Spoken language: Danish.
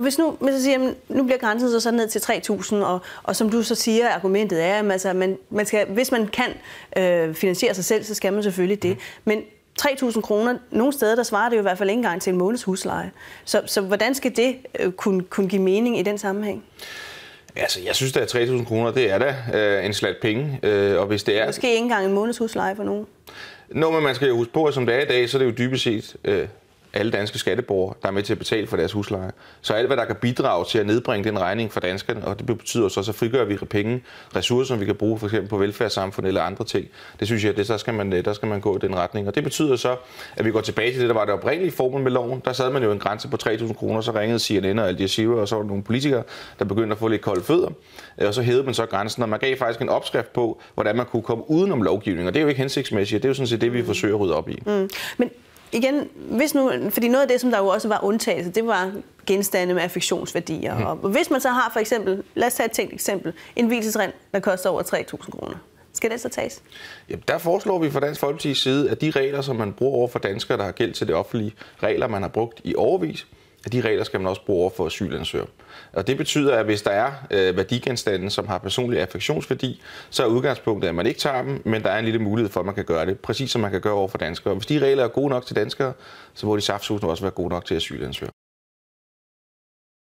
Hvis nu, hvis så siger, nu bliver grænsen så, sådan ned til 3.000, og, og som du så siger, argumentet er, at altså, man, man skal, hvis man kan øh, finansiere sig selv, så skal man selvfølgelig det. Men 3.000 kroner, nogle steder, der svarer det jo i hvert fald ikke engang til en måneds husleje. Så, så hvordan skal det øh, kunne, kunne give mening i den sammenhæng? Altså, jeg synes da, at 3.000 kroner, det er da øh, en slat penge. Øh, og hvis det er... Måske ikke engang en måneds husleje for nogen. Nå, men man skal jo huske på, at som det er i dag, så er det jo dybest set øh, alle danske skatteborgere, der er med til at betale for deres husleje. Så alt, hvad der kan bidrage til at nedbringe den regning for danskerne, og det betyder så, så frigør vi penge, ressourcer, som vi kan bruge for eksempel på velfærdssamfundet eller andre ting. Det synes jeg, det, der, skal man, øh, der skal man gå i den retning. Og det betyder så, at vi går tilbage til det, der var det oprindelige formål med loven. Der sad man jo en grænse på 3.000 kroner, så ringede CNN og Al Jazeera, og så var der nogle politikere, der begyndte at få lidt kolde fødder. Øh, og så hævede man så grænsen, og man gav faktisk en opskrift på, hvordan man kunne komme udenom lovgivningen. Og det er jo ikke hensigtsmæssigt, det er jo sådan set det, vi forsøger at rydde op i. Mm. Men igen, hvis nu, fordi noget af det, som der jo også var undtagelse, det var genstande med affektionsværdier. Mm. Og hvis man så har for eksempel, lad os tage et tænkt eksempel, en hvilesrend, der koster over 3.000 kroner. Skal den så tages? Ja, der foreslår vi fra Dansk Folkeparti's side, at de regler, som man bruger over for danskere, der har gæld til det offentlige, regler, man har brugt i overvis, at de regler skal man også bruge over for asylansøger. Og det betyder, at hvis der er øh, værdigenstande, som har personlig affektionsværdi, så er udgangspunktet, at man ikke tager dem, men der er en lille mulighed for, at man kan gøre det, præcis som man kan gøre over for danskere. Hvis de regler er gode nok til danskere, så må de saftsugende også være gode nok til asylansøgere.